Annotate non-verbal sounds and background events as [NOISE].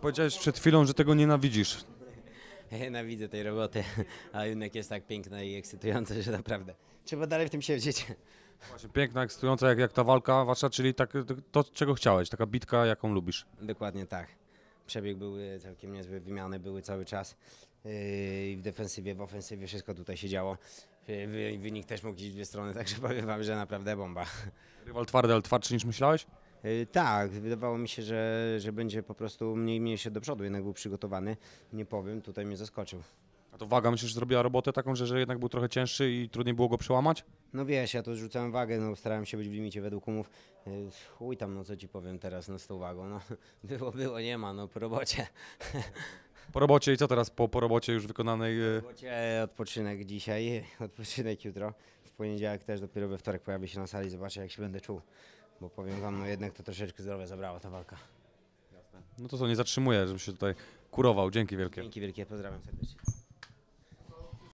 Powiedziałeś przed chwilą, że tego nienawidzisz. [LAUGHS] nienawidzę tej roboty, [LAUGHS] a jednak jest tak piękna i ekscytująca, że naprawdę trzeba dalej w tym siedzieć. [LAUGHS] Właśnie piękna, ekscytująca jak, jak ta walka wasza, czyli tak, to, czego chciałeś, taka bitka, jaką lubisz. Dokładnie tak. Przebieg był e, całkiem niezły, wymiany były cały czas. E, I w defensywie, w ofensywie wszystko tutaj się działo. E, wynik też mógł iść w dwie strony, także powiem wam, że naprawdę bomba. Rywal twardy, ale twardszy niż myślałeś? E, tak, wydawało mi się, że, że będzie po prostu mniej mniej się do przodu, jednak był przygotowany. Nie powiem, tutaj mnie zaskoczył. A to waga myślisz, że zrobiła robotę taką, że, że jednak był trochę cięższy i trudniej było go przełamać? No wiesz, ja tu zrzucałem wagę, no starałem się być w limicie według umów. E, chuj tam, no co ci powiem teraz no, z tą wagą, no [LAUGHS] było, było, nie ma, no po robocie. [LAUGHS] Po robocie i co teraz po, po robocie już wykonanej? E? Po robocie odpoczynek dzisiaj, [LAUGHS] odpoczynek jutro. W poniedziałek też, dopiero we wtorek pojawię się na sali, zobaczę jak się będę czuł. Bo powiem wam, no jednak to troszeczkę zdrowia zabrała ta walka. No to co, nie zatrzymuję, żebym się tutaj kurował. Dzięki wielkie. Dzięki wielkie, pozdrawiam serdecznie.